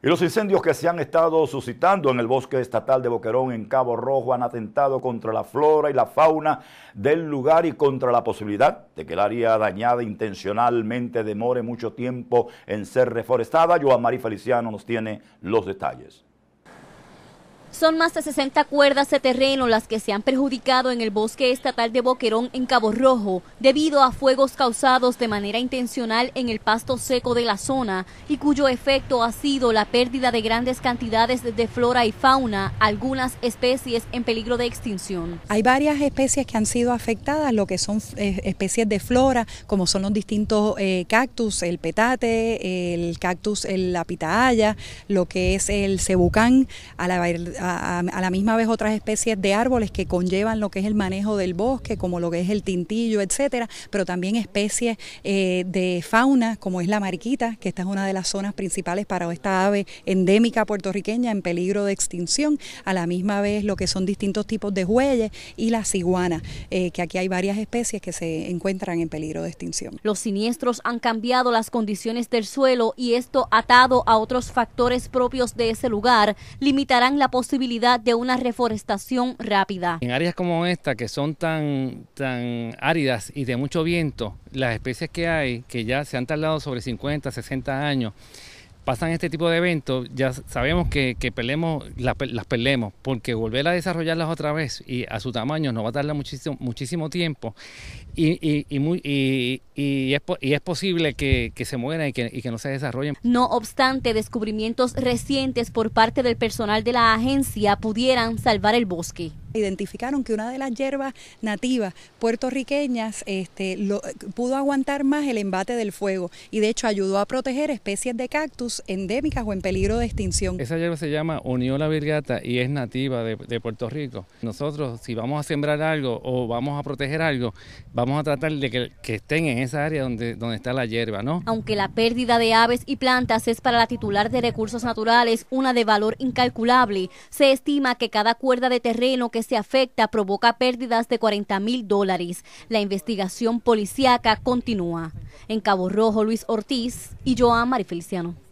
Y los incendios que se han estado suscitando en el bosque estatal de Boquerón en Cabo Rojo han atentado contra la flora y la fauna del lugar y contra la posibilidad de que el área dañada intencionalmente demore mucho tiempo en ser reforestada. Joan Mari Feliciano nos tiene los detalles. Son más de 60 cuerdas de terreno las que se han perjudicado en el bosque estatal de Boquerón en Cabo Rojo debido a fuegos causados de manera intencional en el pasto seco de la zona y cuyo efecto ha sido la pérdida de grandes cantidades de flora y fauna, algunas especies en peligro de extinción. Hay varias especies que han sido afectadas, lo que son eh, especies de flora, como son los distintos eh, cactus, el petate, el cactus, el, la pitahaya, lo que es el cebucán, a la a, la misma vez otras especies de árboles que conllevan lo que es el manejo del bosque, como lo que es el tintillo, etcétera, pero también especies eh, de fauna, como es la mariquita, que esta es una de las zonas principales para esta ave endémica puertorriqueña en peligro de extinción, a la misma vez lo que son distintos tipos de jueyes y la ciguana, eh, que aquí hay varias especies que se encuentran en peligro de extinción. Los siniestros han cambiado las condiciones del suelo y esto atado a otros factores propios de ese lugar limitarán la posibilidad posibilidad de una reforestación rápida. En áreas como esta, que son tan, tan áridas y de mucho viento, las especies que hay, que ya se han tardado sobre 50, 60 años, pasan este tipo de eventos, ya sabemos que, que las, las porque volver a desarrollarlas otra vez y a su tamaño nos va a tardar muchísimo, muchísimo tiempo y, muy, y, es, posible que, se mueran y que, y que no se desarrollen. No obstante, descubrimientos recientes por parte del personal de la agencia pudieran salvar el bosque identificaron que una de las hierbas nativas puertorriqueñas este, lo, pudo aguantar más el embate del fuego y de hecho ayudó a proteger especies de cactus endémicas o en peligro de extinción. Esa hierba se llama Uniola virgata y es nativa de, Puerto Rico. Nosotros si vamos a sembrar algo o vamos a proteger algo, vamos a tratar de que, estén en esa área donde, donde está la hierba, ¿no? Aunque la pérdida de aves y plantas es para la titular de recursos naturales una de valor incalculable, se estima que cada cuerda de terreno que se afecta provoca pérdidas de 40 mil dólares. La investigación policíaca continúa. En Cabo Rojo, Luis Ortiz y Joan Feliciano.